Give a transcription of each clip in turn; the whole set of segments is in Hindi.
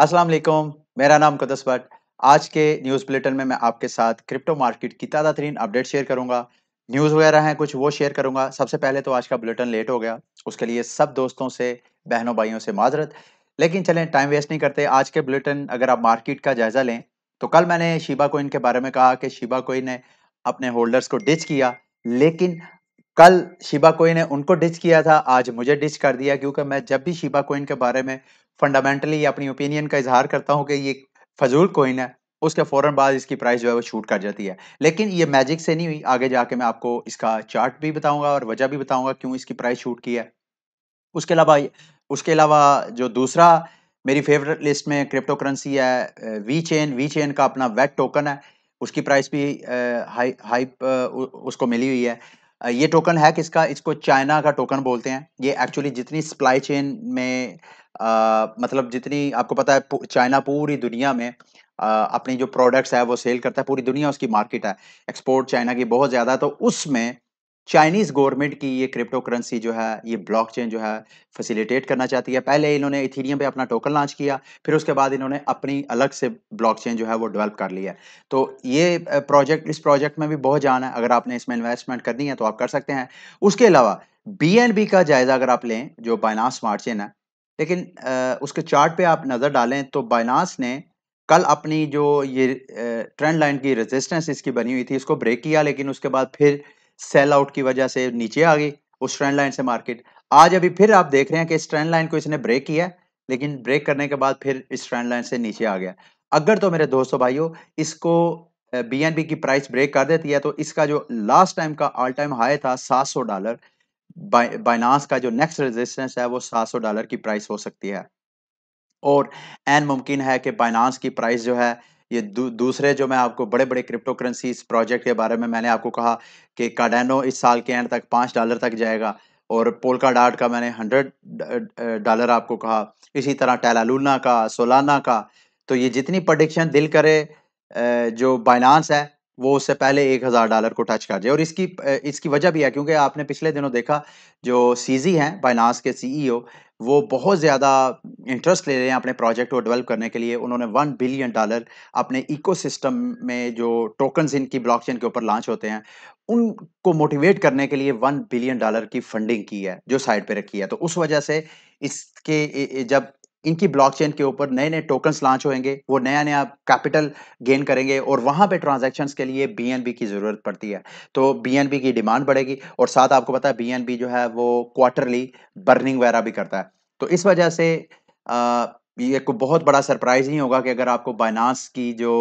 अस्सलाम वालेकुम मेरा नाम कुदस भट्ट आज के न्यूज़ बुलेटिन में मैं आपके साथ क्रिप्टो मार्केट की ताज़ा तरीन अपडेट शेयर करूंगा न्यूज़ वगैरह हैं कुछ वो शेयर करूंगा सबसे पहले तो आज का बुलेटिन लेट हो गया उसके लिए सब दोस्तों से बहनों भाइयों से माजरत लेकिन चलें टाइम वेस्ट नहीं करते आज के बुलेटिन अगर आप मार्केट का जायज़ा लें तो कल मैंने शिबा कोइन के बारे में कहा कि शिबा कोइन ने अपने होल्डर्स को डिच किया लेकिन कल शिबा कोइन ने उनको डिच किया था आज मुझे डिच कर दिया क्योंकि मैं जब भी शिबा कोइन के बारे में फंडामेंटली अपनी ओपिनियन का इजहार करता हूँ कि ये फजूल कोइन है उसके फ़ौरन बाद इसकी प्राइस जो है वो शूट कर जाती है लेकिन ये मैजिक से नहीं हुई आगे जाके मैं आपको इसका चार्ट भी बताऊंगा और वजह भी बताऊंगा क्यों इसकी प्राइस शूट की है उसके अलावा उसके अलावा जो दूसरा मेरी फेवरेट लिस्ट में क्रिप्टो करेंसी है वी चेन वी चेन का अपना वेट टोकन है उसकी प्राइस भी हाइप हाई, उसको मिली हुई है ये टोकन है किसका इसको चाइना का टोकन बोलते हैं ये एक्चुअली जितनी सप्लाई चेन में आ, मतलब जितनी आपको पता है चाइना पूरी दुनिया में आ, अपनी जो प्रोडक्ट्स है वो सेल करता है पूरी दुनिया उसकी मार्केट है एक्सपोर्ट चाइना की बहुत ज़्यादा तो उसमें चाइनीज़ गवर्नमेंट की ये क्रिप्टो करेंसी जो है ये ब्लॉकचेन जो है फैसिलिटेट करना चाहती है पहले इन्होंने इथेरियम पे अपना टोकन लॉन्च किया फिर उसके बाद इन्होंने अपनी अलग से ब्लॉकचेन जो है वो डेवलप कर लिया तो ये प्रोजेक्ट इस प्रोजेक्ट में भी बहुत जान है अगर आपने इसमें इन्वेस्टमेंट करनी है तो आप कर सकते हैं उसके अलावा बी का जायज़ा अगर आप लें जो बाइनास स्मार्ट चेन है लेकिन उसके चार्ट पे आप नज़र डालें तो बाइनास ने कल अपनी जो ये ट्रेंड लाइन की रेजिस्टेंस इसकी बनी हुई थी इसको ब्रेक किया लेकिन उसके बाद फिर सेल आउट की वजह से नीचे आ गई उस ट्रेंड लाइन से मार्केट आज अभी फिर आप देख रहे हैं कि इस ट्रेंड लाइन को इसने ब्रेक किया लेकिन ब्रेक करने के बाद फिर इस ट्रेंड लाइन से नीचे आ गया अगर तो मेरे दोस्तों भाइयों इसको बीएनबी की प्राइस ब्रेक कर देती है तो इसका जो लास्ट टाइम का ऑल टाइम हाई था 700 डॉलर बाइनास का जो नेक्स्ट रेजिस्टेंस है वो 700 डॉलर की प्राइस हो सकती है और एन मुमकिन है कि बाइनास की प्राइस जो है ये दू, दूसरे जो मैं आपको बड़े बड़े क्रिप्टो करेंसी प्रोजेक्ट के बारे में मैंने आपको कहा कि कार्डेनो इस साल के एंड तक पाँच डॉलर तक जाएगा और पोलका डाट का मैंने हंड्रेड डॉलर आपको कहा इसी तरह टैलालूना का सोलाना का तो ये जितनी प्रडिक्शन दिल करे जो बाइनांस है वो उससे पहले एक हज़ार डॉलर को टच कर जाए और इसकी इसकी वजह भी है क्योंकि आपने पिछले दिनों देखा जो सीजी हैं बाइनास के सीईओ e वो बहुत ज़्यादा इंटरेस्ट ले रहे हैं अपने प्रोजेक्ट को डेवलप करने के लिए उन्होंने वन बिलियन डॉलर अपने इकोसिस्टम में जो टोकन्स इनकी ब्लॉकचेन के ऊपर लॉन्च होते हैं उनको मोटिवेट करने के लिए वन बिलियन डॉलर की फंडिंग की है जो साइड पे रखी है तो उस वजह से इसके जब इनकी ब्लॉकचेन के ऊपर नए नए टोकन्स लॉन्च होंगे वो नया नया कैपिटल गेन करेंगे और वहाँ पे ट्रांजेक्शन के लिए बीएनबी की ज़रूरत पड़ती है तो बीएनबी की डिमांड बढ़ेगी और साथ आपको पता है बीएनबी जो है वो क्वार्टरली बर्निंग वगैरह भी करता है तो इस वजह से ये को बहुत बड़ा सरप्राइज नहीं होगा कि अगर आपको बाइनास की जो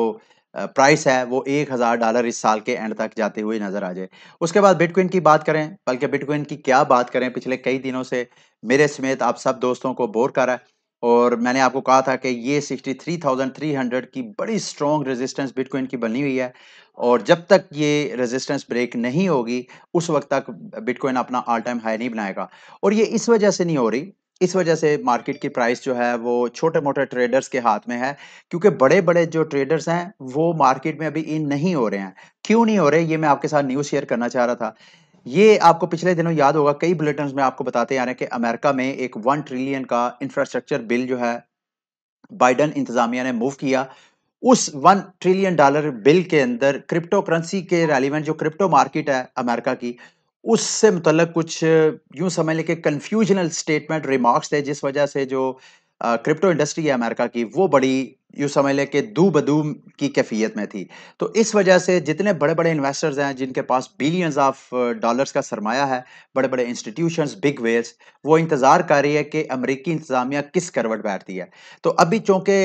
प्राइस है वो एक हज़ार डॉलर इस साल के एंड तक जाते हुए नज़र आ जाए उसके बाद बिटकॉइन की बात करें बल्कि बिटकॉइन की क्या बात करें पिछले कई दिनों से मेरे समेत आप सब दोस्तों को बोर कर रहा है और मैंने आपको कहा था कि ये 63,300 की बड़ी स्ट्रॉन्ग रेजिस्टेंस बिटकॉइन की बनी हुई है और जब तक ये रेजिस्टेंस ब्रेक नहीं होगी उस वक्त तक बिटकॉइन अपना ऑल टाइम हाई नहीं बनाएगा और ये इस वजह से नहीं हो रही इस वजह से मार्केट की प्राइस जो है वो छोटे मोटे ट्रेडर्स के हाथ में है क्योंकि बड़े बड़े जो ट्रेडर्स हैं वो मार्केट में अभी इन नहीं हो रहे हैं क्यों नहीं हो रहे ये मैं आपके साथ न्यूज़ शेयर करना चाह रहा था ये आपको पिछले दिनों याद होगा कई बुलेटिन में आपको बताते आ रहे हैं कि अमेरिका में एक वन ट्रिलियन का इंफ्रास्ट्रक्चर बिल जो है बाइडन इंतजामिया ने मूव किया उस वन ट्रिलियन डॉलर बिल के अंदर क्रिप्टो करेंसी के रेलिवेंट जो क्रिप्टो मार्केट है अमेरिका की उससे मुतल कुछ यूं समझ लें कि कन्फ्यूजनल स्टेटमेंट रिमार्क्स थे जिस वजह से जो क्रिप्टो इंडस्ट्री है अमेरिका की वो बड़ी यूँ समझ लें कि दू बदू की कैफियत में थी तो इस वजह से जितने बड़े बड़े इन्वेस्टर्स हैं जिनके पास बिलियंस ऑफ डॉलर्स का सरमाया है बड़े बड़े इंस्टीट्यूशन बिग वेल्स वो इंतज़ार कर रही है कि अमरीकी इंतज़ामिया किस करवट बैठती है तो अभी चूँकि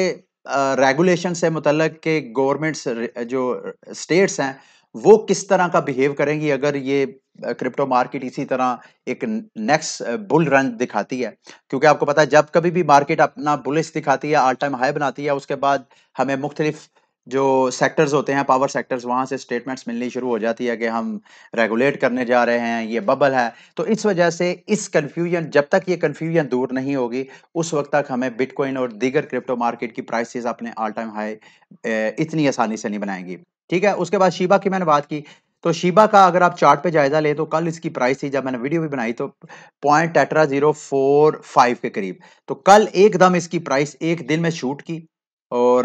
रेगुलेशन से मुतल के गवर्नमेंट्स जो स्टेट्स हैं वो किस तरह का बिहेव करेंगी अगर ये क्रिप्टो मार्केट इसी तरह एक नेक्स्ट बुल रन दिखाती है क्योंकि आपको पता है जब कभी भी मार्केट अपना बुलिस दिखाती है ऑल टाइम हाई बनाती है उसके बाद हमें मुख्तलिफ जो सेक्टर्स होते हैं पावर सेक्टर्स वहाँ से स्टेटमेंट्स मिलनी शुरू हो जाती है कि हम रेगुलेट करने जा रहे हैं ये बबल है तो इस वजह से इस कन्फ्यूजन जब तक ये कन्फ्यूजन दूर नहीं होगी उस वक्त तक हमें बिटकॉइन और दीगर क्रिप्टो मार्केट की प्राइसेस अपने ऑल टाइम हाई इतनी आसानी से नहीं बनाएंगी ठीक है उसके बाद शिबा की मैंने बात की तो शिबा का अगर आप चार्ट पे जायजा ले तो कल इसकी प्राइस थी जब मैंने वीडियो भी बनाई तो पॉइंट टेट्रा जीरो फोर फाइव के करीब तो कल एकदम इसकी प्राइस एक दिन में शूट की और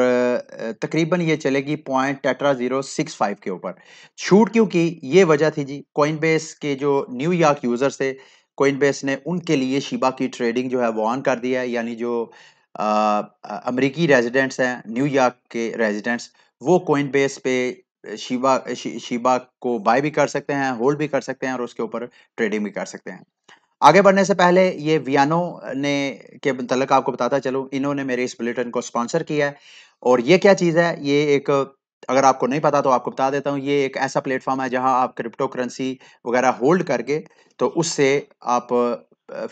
तकरीबन ये चलेगी पॉइंट टेट्रा जीरो सिक्स फाइव के ऊपर शूट क्यों की ये वजह थी जी कोइनबेस के जो न्यूयॉर्क यूज़र्स थे कोइनबेस ने उनके लिए शिबा की ट्रेडिंग जो है वो ऑन कर दिया है यानी जो अमरीकी रेजिडेंट्स हैं न्यूयॉर्क के रेजिडेंट्स वो कोइन बेस पे शिवा शि, को बाय भी कर सकते हैं होल्ड भी कर सकते हैं और उसके ऊपर ट्रेडिंग भी कर सकते हैं आगे बढ़ने से पहले ये वियानो ने के मतलब आपको बताता चलूँ इन्होंने मेरे इस बुलेटिन को स्पॉन्सर किया है और ये क्या चीज़ है ये एक अगर आपको नहीं पता तो आपको बता देता हूँ ये एक ऐसा प्लेटफॉर्म है जहाँ आप क्रिप्टो करेंसी वगैरह होल्ड करके तो उससे आप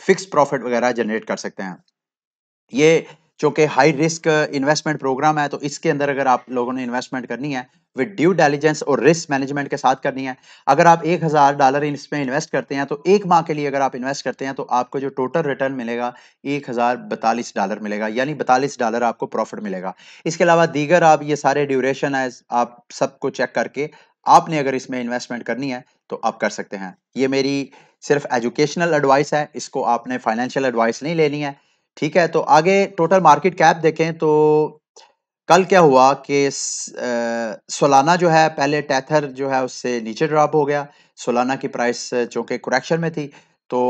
फिक्स प्रॉफिट वगैरह जनरेट कर सकते हैं ये चूंकि हाई रिस्क इन्वेस्टमेंट प्रोग्राम है तो इसके अंदर अगर आप लोगों ने इन्वेस्टमेंट करनी है विद ड्यू डेलीजेंस और रिस्क मैनेजमेंट के साथ करनी है अगर आप एक हज़ार डॉलर इसमें इन्वेस्ट करते हैं तो एक माह के लिए अगर आप इन्वेस्ट करते हैं तो आपको जो टोटल रिटर्न मिलेगा एक हज़ार बतालीस डॉलर मिलेगा यानी बतालीस डॉलर आपको प्रॉफिट मिलेगा इसके अलावा दीगर आप ये सारे ड्यूरेशन है आप सबको चेक करके आपने अगर इसमें इन्वेस्टमेंट करनी है तो आप कर सकते हैं ये मेरी सिर्फ एजुकेशनल एडवाइस है इसको आपने फाइनेंशियल एडवाइस नहीं लेनी है ठीक है तो आगे टोटल मार्केट कैप देखें तो कल क्या हुआ कि सोलाना जो है पहले टैथर जो है उससे नीचे ड्रॉप हो गया सोलाना की प्राइस चूँकि क्रैक्शन में थी तो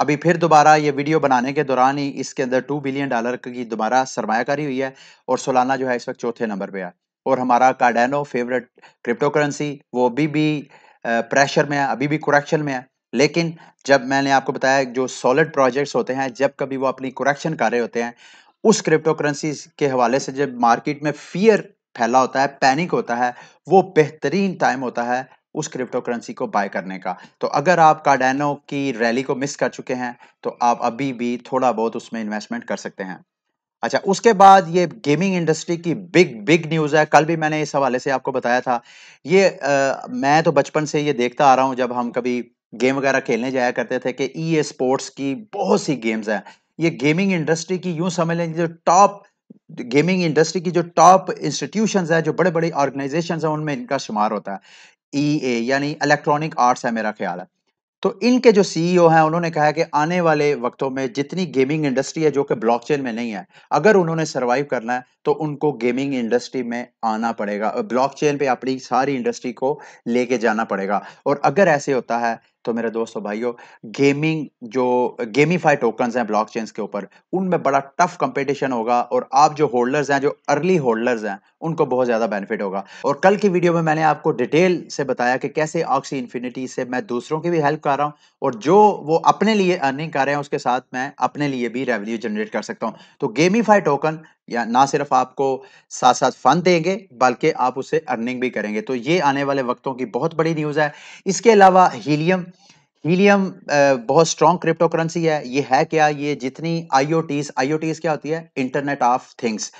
अभी फिर दोबारा ये वीडियो बनाने के दौरान ही इसके अंदर टू बिलियन डॉलर की दोबारा सरमाकारी हुई है और सोलाना जो है इस वक्त चौथे नंबर पे है और हमारा कार्डेनो फेवरेट क्रिप्टो करेंसी वो अभी भी प्रेशर में है अभी भी क्रैक्शन में है लेकिन जब मैंने आपको बताया जो सॉलिड प्रोजेक्ट्स होते हैं जब कभी वो अपनी कुरेक्शन कर रहे होते हैं उस क्रिप्टो करेंसी के हवाले से जब मार्केट में फियर फैला होता है पैनिक होता है वो बेहतरीन टाइम होता है उस क्रिप्टो करेंसी को बाय करने का तो अगर आप कार्डेनो की रैली को मिस कर चुके हैं तो आप अभी भी थोड़ा बहुत उसमें इन्वेस्टमेंट कर सकते हैं अच्छा उसके बाद ये गेमिंग इंडस्ट्री की बिग बिग न्यूज़ है कल भी मैंने इस हवाले से आपको बताया था ये आ, मैं तो बचपन से ये देखता आ रहा हूँ जब हम कभी गेम वगैरह खेलने जाया करते थे कि ई e स्पोर्ट्स की बहुत सी गेम्स हैं ये गेमिंग इंडस्ट्री की यूँ समझ लें जो टॉप गेमिंग इंडस्ट्री की जो टॉप इंस्टीट्यूशन है जो बड़े बड़े ऑर्गेनाइजेशन हैं उनमें इनका शुमार होता है ई e ए यानी इलेक्ट्रॉनिक आर्ट्स है मेरा ख्याल है तो इनके जो ओ e हैं उन्होंने कहा है कि आने वाले वक्तों में जितनी गेमिंग इंडस्ट्री है जो कि चेन में नहीं है अगर उन्होंने सर्वाइव करना है तो उनको गेमिंग इंडस्ट्री में आना पड़ेगा चेन पे अपनी सारी इंडस्ट्री को लेके जाना पड़ेगा और अगर ऐसे होता है तो मेरे दोस्तों भाइयों गेमिंग जो गेमीफाई टोकन्स हैं ब्लॉकचेन्स के ऊपर उनमें बड़ा टफ कंपटीशन होगा और आप जो होल्डर्स हैं जो अर्ली होल्डर्स हैं उनको बहुत ज़्यादा बेनिफिट होगा और कल की वीडियो में मैंने आपको डिटेल से बताया कि कैसे ऑक्सी इन्फिनिटी से मैं दूसरों की भी हेल्प कर रहा हूँ और जो वो अपने लिए अर्निंग कर रहे हैं उसके साथ मैं अपने लिए भी रेवेन्यू जनरेट कर सकता हूँ तो गेमीफाई टोकन या ना सिर्फ आपको साथ साथ फन देंगे बल्कि आप उसे अर्निंग भी करेंगे तो ये आने वाले वक्तों की बहुत बड़ी न्यूज़ है इसके अलावा हीलियम हीलियम बहुत स्ट्रॉन्ग क्रिप्टो करेंसी है ये है क्या ये जितनी आईओटीज आईओटीज क्या होती है इंटरनेट ऑफ थिंग्स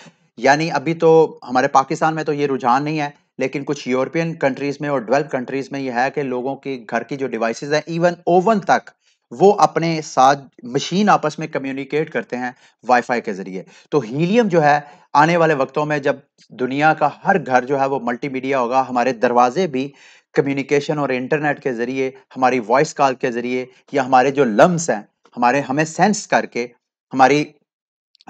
यानी अभी तो हमारे पाकिस्तान में तो ये रुझान नहीं है लेकिन कुछ यूरोपियन कंट्रीज़ में और डेवलप कंट्रीज़ में यह है कि लोगों के घर की जो डिवाइसेस हैं इवन ओवन तक वो अपने साथ मशीन आपस में कम्युनिकेट करते हैं वाईफाई के ज़रिए तो हीलियम जो है आने वाले वक्तों में जब दुनिया का हर घर जो है वो मल्टीमीडिया होगा हमारे दरवाजे भी कम्युनिकेशन और इंटरनेट के ज़रिए हमारी वॉइस कॉल के ज़रिए या हमारे जो लम्स हैं हमारे हमें सेंस करके हमारी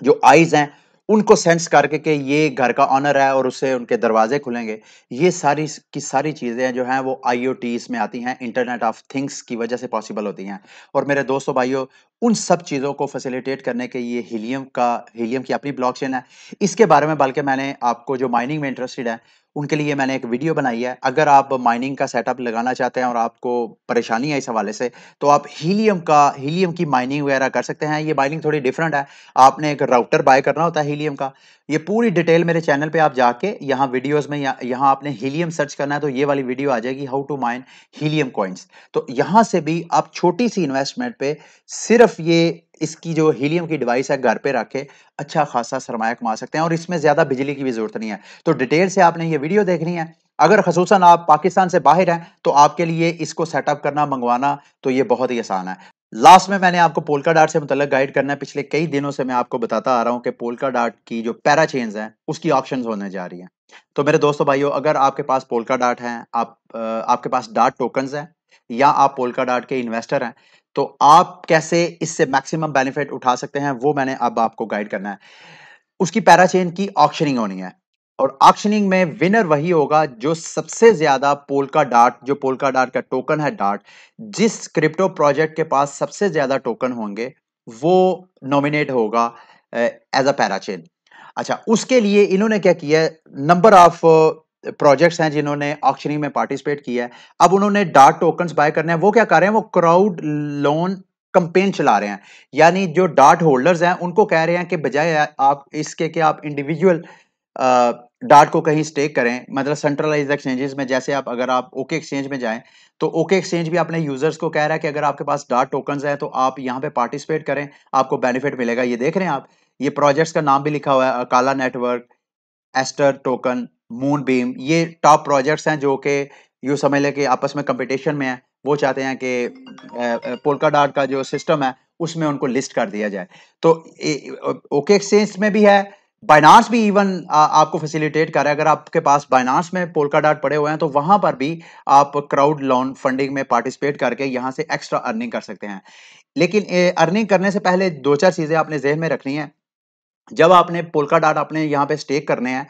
जो आइज़ हैं उनको सेंस करके कि ये घर का ऑनर है और उससे उनके दरवाजे खुलेंगे ये सारी की सारी चीज़ें जो हैं वो आई में आती हैं इंटरनेट ऑफ थिंग्स की वजह से पॉसिबल होती हैं और मेरे दोस्तों भाइयों उन सब चीज़ों को फैसिलिटेट करने के ये हीलियम का हीलियम की अपनी ब्लॉकचेन है इसके बारे में बल्कि मैंने आपको जो माइनिंग में इंटरेस्टेड है उनके लिए मैंने एक वीडियो बनाई है अगर आप माइनिंग का सेटअप लगाना चाहते हैं और आपको परेशानी है इस हवाले से तो आप हीलियम का हीलियम की माइनिंग वगैरह कर सकते हैं ये माइनिंग थोड़ी डिफरेंट है आपने एक राउटर बाय करना होता है हीलियम का ये पूरी डिटेल मेरे चैनल पे आप जाके यहाँ वीडियोस में यहाँ आपने हीलियम सर्च करना है तो ये वाली वीडियो आ जाएगी how to mine helium coins तो यहाँ से भी आप छोटी सी इन्वेस्टमेंट पे सिर्फ ये इसकी जो हीलियम की डिवाइस है घर पे रख के अच्छा खासा सरमाया कमा सकते हैं और इसमें ज़्यादा बिजली की भी ज़रूरत नहीं है तो डिटेल से आपने ये वीडियो देखनी है अगर खसूस आप पाकिस्तान से बाहर हैं तो आपके लिए इसको सेटअप करना मंगवाना तो ये बहुत ही आसान है लास्ट में मैंने आपको पोलका डार्ट से मतलब गाइड करना है पिछले कई दिनों से मैं आपको बताता आ रहा हूँ कि पोलका डार्ट की जो पैरा चेन्स हैं उसकी ऑप्शन होने जा रही हैं तो मेरे दोस्तों भाइयों अगर आपके पास पोलका डार्ट हैं आप आपके पास डार्ट टोकन्स हैं या आप पोलका डार्ट के इन्वेस्टर हैं तो आप कैसे इससे मैक्सिमम बेनिफिट उठा सकते हैं वो मैंने अब आपको गाइड करना है उसकी पैराचेन की ऑक्शनिंग होनी है और ऑक्शनिंग में विनर वही होगा जो सबसे ज्यादा पोलका डार्ट जो पोलका डार्ट का टोकन है डार्ट जिस क्रिप्टो प्रोजेक्ट के पास सबसे ज्यादा टोकन होंगे वो नॉमिनेट होगा एज अ पैराचेन अच्छा उसके लिए इन्होंने क्या किया नंबर ऑफ प्रोजेक्ट्स हैं जिन्होंने ऑक्शनिंग में पार्टिसिपेट किया है अब उन्होंने डार्ट टोकन्स बाय करने हैं वो क्या कर रहे हैं वो क्राउड लोन कंपेन चला रहे हैं यानी जो डार्ट होल्डर्स हैं उनको कह रहे हैं कि बजाय आप इसके कि आप इंडिविजुअल डार्ट को कहीं स्टेक करें मतलब सेंट्रलाइज एक्सचेंजेस में जैसे आप अगर आप ओके एक्सचेंज में जाएं तो ओके एक्सचेंज भी अपने यूजर्स को कह रहा है कि अगर आपके पास डार्ट टोकन्स हैं तो आप यहाँ पे पार्टिसिपेट करें आपको बेनिफिट मिलेगा ये देख रहे हैं आप ये प्रोजेक्ट्स का नाम भी लिखा हुआ है Khala network Astar token Moonbeam ये टॉप प्रोजेक्ट्स हैं जो कि यूँ समझ लें कि आपस में कंपटीशन में है वो चाहते हैं कि पोलका डॉट का जो सिस्टम है उसमें उनको लिस्ट कर दिया जाए तो ओके एक्सचेंज में भी है बाइनांस भी इवन आ, आपको फैसिलिटेट कर अगर आपके पास बाइनास में पोलका डाट पड़े हुए हैं तो वहां पर भी आप क्राउड लोन फंडिंग में पार्टिसिपेट करके यहां से एक्स्ट्रा अर्निंग कर सकते हैं लेकिन ए, अर्निंग करने से पहले दो चार चीज़ें आपने जहन में रखनी है जब आपने पोलका डाट अपने यहाँ पे स्टेक करने हैं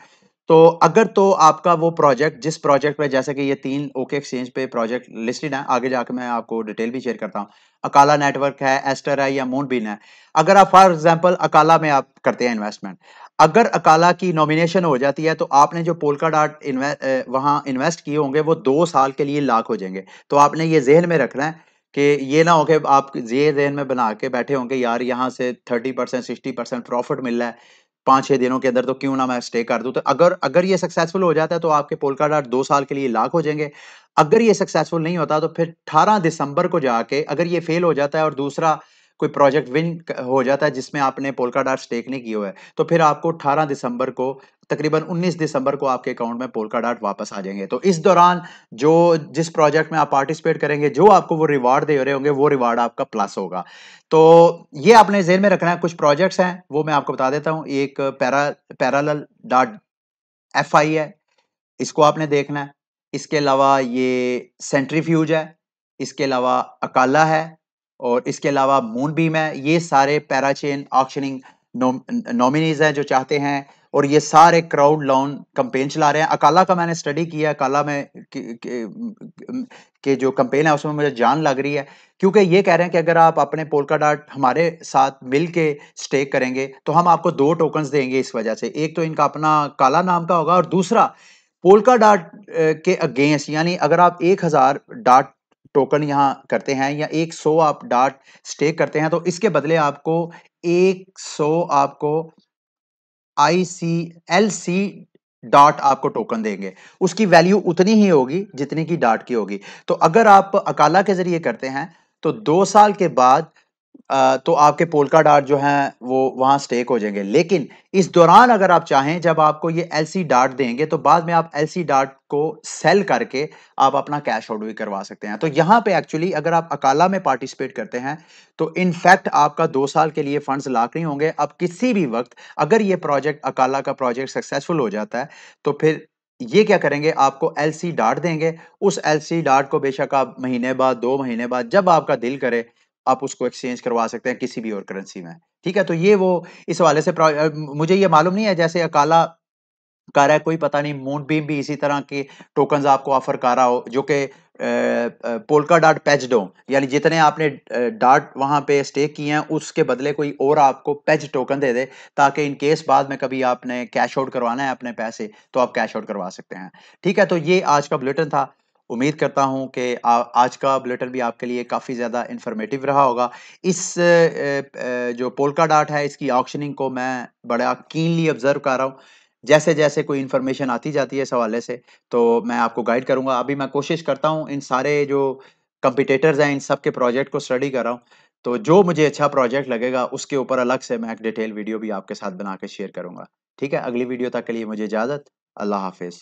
तो अगर तो आपका वो प्रोजेक्ट जिस प्रोजेक्ट पे जैसे कि ये तीन ओके एक्सचेंज पे प्रोजेक्ट लिस्टेड है आगे जाके मैं आपको डिटेल भी शेयर करता हूँ अकाला नेटवर्क है एस्टर है या मोनबीन है अगर आप फॉर एग्जांपल अकाला में आप करते हैं इन्वेस्टमेंट अगर अकाला की नॉमिनेशन हो जाती है तो आपने जो पोलका डॉट इन्वे, वहाँ इन्वेस्ट किए होंगे वो दो साल के लिए लाख हो जाएंगे तो आपने ये जहन में रखना है कि ये ना हो कि आप ये जहन में बना के बैठे होंगे यार यहाँ से thirty percent sixty percent profit मिल रहा है पाँच छः दिनों के अंदर तो क्यों ना मैं स्टे कर दूँ तो अगर अगर ये सक्सेसफुल हो जाता है तो आपके पोलका डॉट दो साल के लिए लाख हो जाएंगे अगर ये सक्सेसफुल नहीं होता तो फिर अठारह दिसंबर को जाके अगर ये फेल हो जाता है और दूसरा कोई प्रोजेक्ट विन हो जाता है जिसमें आपने पोलका डार्ट स्टेक नहीं किया है तो फिर आपको 18 दिसंबर को तकरीबन 19 दिसंबर को आपके अकाउंट में पोलका डाट वापस आ जाएंगे तो इस दौरान जो जिस प्रोजेक्ट में आप पार्टिसिपेट करेंगे जो आपको वो रिवार्ड दे रहे होंगे वो रिवार्ड आपका प्लस होगा तो ये आपने जेन में रखना है कुछ प्रोजेक्ट्स हैं वो मैं आपको बता देता हूँ एक para parallel dot F I है इसको आपने देखना है इसके अलावा ये सेंट्रीफ्यूज है इसके अलावा अकाला है और इसके अलावा मून बीम है ये सारे पैराचेन ऑक्शनिंग नॉमिनीज हैं जो चाहते हैं और ये सारे क्राउड लोन कंपेन चला रहे हैं अकाला का मैंने स्टडी किया अकाला में के, के, के जो कंपेन है उसमें मुझे जान लग रही है क्योंकि ये कह रहे हैं कि अगर आप अपने पोलका डाट हमारे साथ मिल के स्टेक करेंगे तो हम आपको दो टोकन्स देंगे इस वजह से एक तो इनका अपना काला नाम का होगा और दूसरा पोलका डाट के अगेंस्ट यानी अगर आप एक हज़ार डाट टोकन यहाँ करते हैं या 100 आप डाट स्टेक करते हैं तो इसके बदले आपको 100 आपको I C L C dot आपको टोकन देंगे उसकी वैल्यू उतनी ही होगी जितनी की डॉट की होगी तो अगर आप अकाला के जरिए करते हैं तो दो साल के बाद तो आपके पोलका डार्ट जो हैं वो वहाँ स्टेक हो जाएंगे लेकिन इस दौरान अगर आप चाहें जब आपको ये एल सी डार्ट देंगे तो बाद में आप एल सी डार्ट को सेल करके आप अपना कैश आउट भी करवा सकते हैं तो यहाँ पे एक्चुअली अगर आप अकाला में पार्टिसिपेट करते हैं तो इनफैक्ट आपका दो साल के लिए फंड्स लाख नहीं होंगे अब किसी भी वक्त अगर ये प्रोजेक्ट अकाला का प्रोजेक्ट सक्सेसफुल हो जाता है तो फिर ये क्या करेंगे आपको एल सी डार्ट देंगे उस एल सी डार्ट को बेशक आप महीने बाद दो महीने बाद जब आपका दिल करे आप उसको एक्सचेंज करवा सकते हैं किसी भी और करेंसी में ठीक है तो ये वो इस वाले से मुझे ये मालूम नहीं है जैसे अकाला कर रहा है कोई पता नहीं मून बीम भी इसी तरह के टोकन आपको ऑफर कर रहा हो जो कि पोलका डाट पैचड हो यानी जितने आपने डाट वहाँ पे स्टेक किए हैं उसके बदले कोई और आपको पैच टोकन दे दे ताकि इन केस बाद में कभी आपने कैश आउट करवाना है अपने पैसे तो आप कैश आउट करवा सकते हैं ठीक है तो ये आज का बुलेटिन था उम्मीद करता हूं कि आज का बुलेटिन भी आपके लिए काफ़ी ज़्यादा इन्फॉर्मेटिव रहा होगा इस जो पोलका डाट है इसकी ऑक्शनिंग को मैं बड़ा कीनली ऑब्ज़र्व कर रहा हूँ जैसे जैसे कोई इन्फॉर्मेशन आती जाती है इस हवाले से तो मैं आपको गाइड करूंगा अभी मैं कोशिश करता हूँ इन सारे जो कंपिटेटर्स हैं इन सब के प्रोजेक्ट को स्टडी कर रहा हूँ तो जो मुझे अच्छा प्रोजेक्ट लगेगा उसके ऊपर अलग से मैं एक डिटेल वीडियो भी आपके साथ बना के शेयर करूँगा ठीक है अगली वीडियो तक के लिए मुझे इजाज़त अल्लाह हाफिज़